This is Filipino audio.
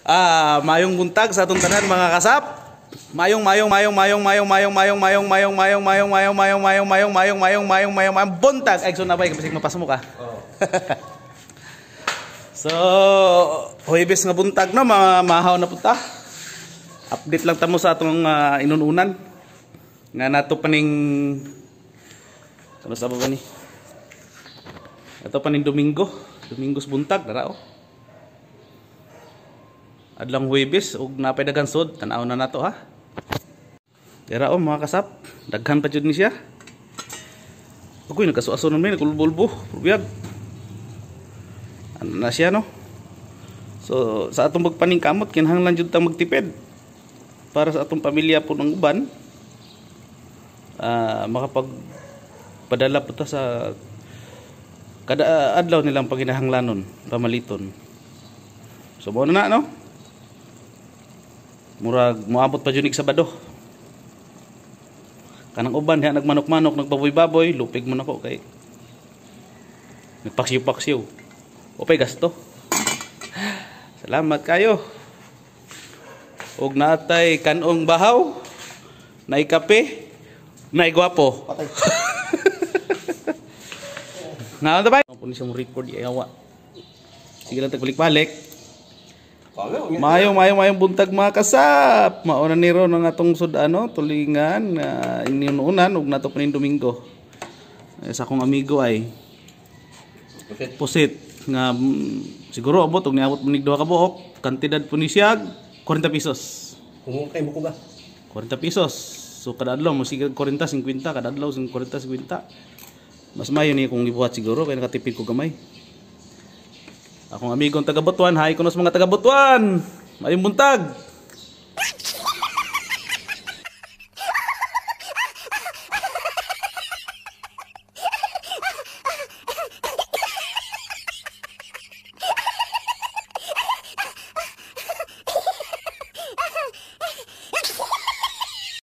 Ah, mayong buntag sa atong tanan mga kasap. Mayong mayong mayong mayong mayong mayong mayong mayong mayong mayong mayong mayong mayong mayong mayong mayong mayong mayong mayong mayong buntag. Ay, so na ba kasi mapasmo ka. So, Huwebes nga buntag na mahaw na punta. Update lang tamo sa atong uh, inununan nga nato paning ano sa ba ni? Ato paning Domingo, Domingos buntag dara oh adlang Huwebes ug napay dagan sod tan-aw na nato ha Dira o oh, mga kasap daghan pa jud ni siya Ako yung nakasuaso namin, nakulbo-ulbo, probiyag. Ano na siya, no? So, sa atong kamot kinahanglan jud tang magtipid. Para sa atong pamilya po ng uban, uh, ah, padala po ta sa kada ah, adlaw nilang paginahanglanon, pamaliton. So, mo na na, no? murag moabot pa junig sabado kanang uban diha nagmanok-manok nagbaboy-baboy lupig man ako kay nagpaksiw-paksiw opay gasto salamat kayo og natay kanong bahaw na kape na gwapo na ta bay puno sa record iyawa sige lang tagbalik-balik Mayong mayong mayong buntag mga kasap. Mauna ni ron ang atong sud ano tulingan na uh, ininuunan ug nato panin Domingo. Eh, sa akong amigo ay pusit, pusit nga mm, siguro abot og niabot man duha ka buok, kantidad po ni siyag 40 pesos. Kung kay mo ba? 40 pesos. So kada adlaw mo siguro 40 50 kada adlaw 40 50. Mas mayo ni kung gibuhat siguro kay nakatipid ko gamay. Akong amigong taga Butuan, hi kunos mga taga Butuan. Maayong buntag.